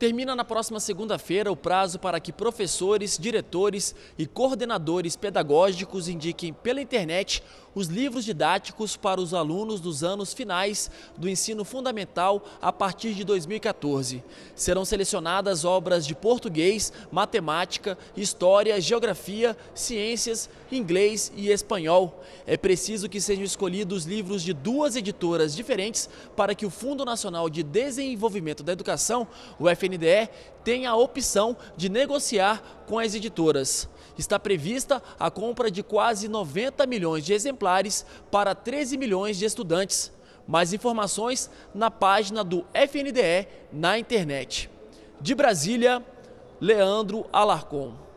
Termina na próxima segunda-feira o prazo para que professores, diretores e coordenadores pedagógicos indiquem pela internet os livros didáticos para os alunos dos anos finais do ensino fundamental a partir de 2014. Serão selecionadas obras de português, matemática, história, geografia, ciências, inglês e espanhol. É preciso que sejam escolhidos livros de duas editoras diferentes para que o Fundo Nacional de Desenvolvimento da Educação, o FNDE, tenha a opção de negociar com as editoras. Está prevista a compra de quase 90 milhões de exemplares para 13 milhões de estudantes. Mais informações na página do FNDE na internet. De Brasília, Leandro Alarcon.